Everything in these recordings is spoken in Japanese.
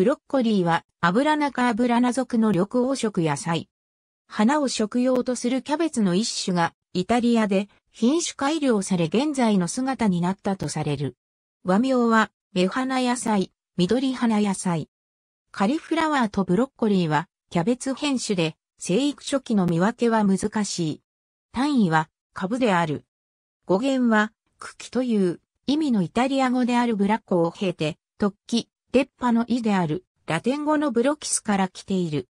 ブロッコリーはアブラナカ、アブラナ属の緑黄色野菜。花を食用とするキャベツの一種がイタリアで品種改良され現在の姿になったとされる。和名は目花野菜、緑花野菜。カリフラワーとブロッコリーはキャベツ変種で生育初期の見分けは難しい。単位は株である。語源は茎という意味のイタリア語であるブラッコを経て、突起、鉄波の意である、ラテン語のブロキスから来ている。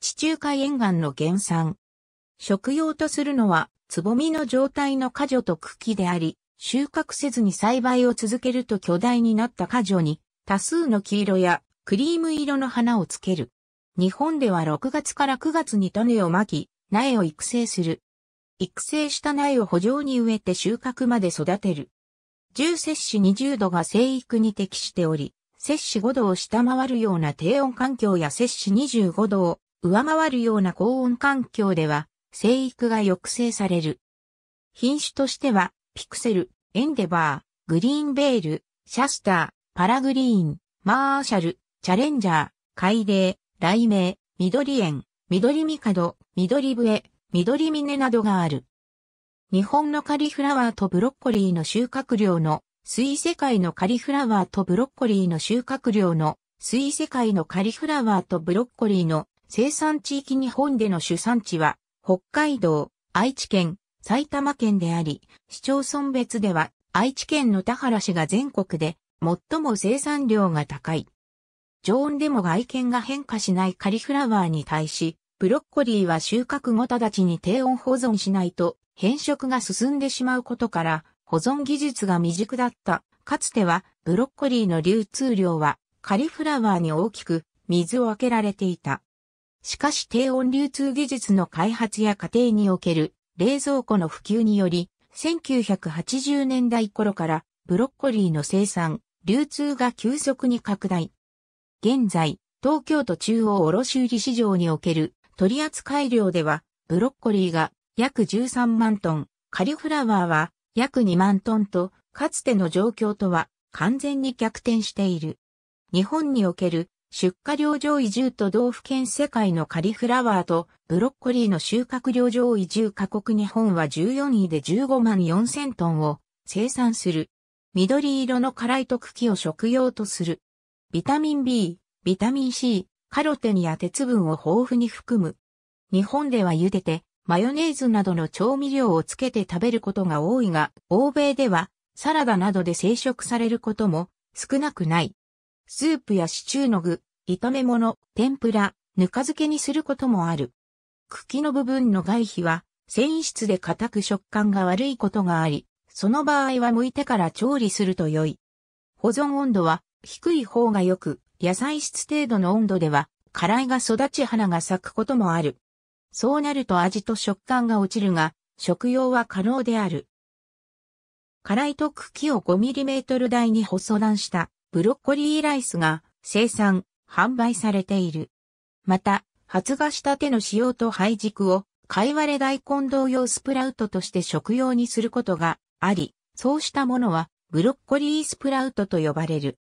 地中海沿岸の原産。食用とするのは、つぼみの状態の果樹と茎であり、収穫せずに栽培を続けると巨大になった果樹に、多数の黄色やクリーム色の花をつける。日本では6月から9月に種をまき、苗を育成する。育成した苗を補助に植えて収穫まで育てる。重摂氏20度が生育に適しており、摂氏5度を下回るような低温環境や摂氏25度を上回るような高温環境では、生育が抑制される。品種としては、ピクセル、エンデバー、グリーンベール、シャスター、パラグリーン、マーシャル、チャレンジャー、海嶺、雷鳴、緑園、緑ミカド、緑笛、緑峰などがある。日本のカリフラワーとブロッコリーの収穫量の水世界のカリフラワーとブロッコリーの収穫量の水世界のカリフラワーとブロッコリーの生産地域日本での主産地は北海道、愛知県、埼玉県であり、市町村別では愛知県の田原市が全国で最も生産量が高い。常温でも外見が変化しないカリフラワーに対し、ブロッコリーは収穫後直ちに低温保存しないと変色が進んでしまうことから、保存技術が未熟だった。かつてはブロッコリーの流通量はカリフラワーに大きく水をあけられていた。しかし低温流通技術の開発や家庭における冷蔵庫の普及により、1980年代頃からブロッコリーの生産、流通が急速に拡大。現在、東京都中央卸売市場における取扱量では、ブロッコリーが約13万トン、カリフラワーは約2万トンと、かつての状況とは完全に逆転している。日本における出荷量上10都道府県世界のカリフラワーとブロッコリーの収穫量上10加国日本は14位で15万4000トンを生産する。緑色の辛い特茎を食用とする。ビタミン B、ビタミン C、カロテニや鉄分を豊富に含む。日本では茹でてマヨネーズなどの調味料をつけて食べることが多いが、欧米ではサラダなどで生食されることも少なくない。スープやシチューの具、炒め物、天ぷら、ぬか漬けにすることもある。茎の部分の外皮は繊維質で硬く食感が悪いことがあり、その場合は剥いてから調理すると良い。保存温度は低い方が良く、野菜室程度の温度では、辛いが育ち花が咲くこともある。そうなると味と食感が落ちるが、食用は可能である。辛いと茎を 5mm 台に細断したブロッコリーライスが生産、販売されている。また、発芽した手の塩と灰軸を、貝割れ大根同様スプラウトとして食用にすることがあり、そうしたものはブロッコリースプラウトと呼ばれる。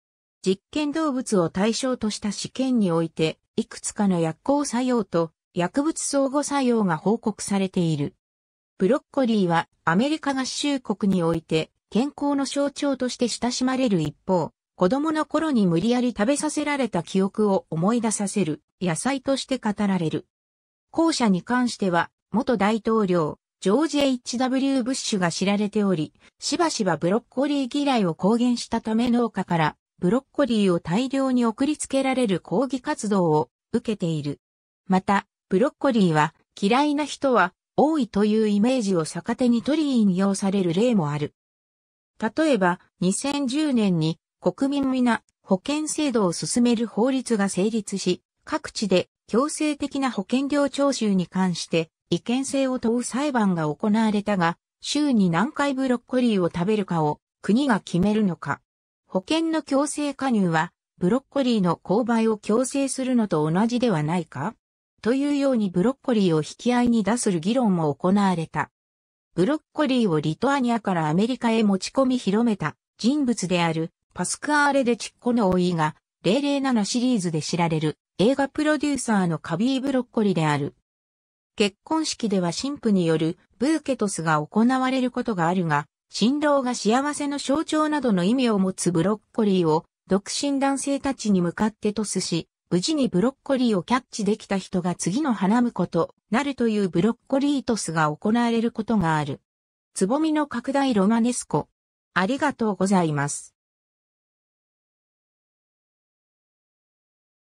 実験動物を対象とした試験において、いくつかの薬効作用と薬物相互作用が報告されている。ブロッコリーはアメリカ合衆国において健康の象徴として親しまれる一方、子供の頃に無理やり食べさせられた記憶を思い出させる野菜として語られる。後者に関しては、元大統領、ジョージ・ H.W. ブッシュが知られており、しばしばブロッコリー嫌いを公言したため農家から、ブロッコリーを大量に送りつけられる抗議活動を受けている。また、ブロッコリーは嫌いな人は多いというイメージを逆手に取り引用される例もある。例えば、2010年に国民皆保険制度を進める法律が成立し、各地で強制的な保険料徴収に関して違憲性を問う裁判が行われたが、週に何回ブロッコリーを食べるかを国が決めるのか。保険の強制加入はブロッコリーの購買を強制するのと同じではないかというようにブロッコリーを引き合いに出する議論も行われた。ブロッコリーをリトアニアからアメリカへ持ち込み広めた人物であるパスクアーレ・デチッコの老いが007シリーズで知られる映画プロデューサーのカビー・ブロッコリーである。結婚式では神父によるブーケトスが行われることがあるが、新郎が幸せの象徴などの意味を持つブロッコリーを独身男性たちに向かってトスし、無事にブロッコリーをキャッチできた人が次の花婿となるというブロッコリートスが行われることがある。つぼみの拡大ロマネスコ。ありがとうございます。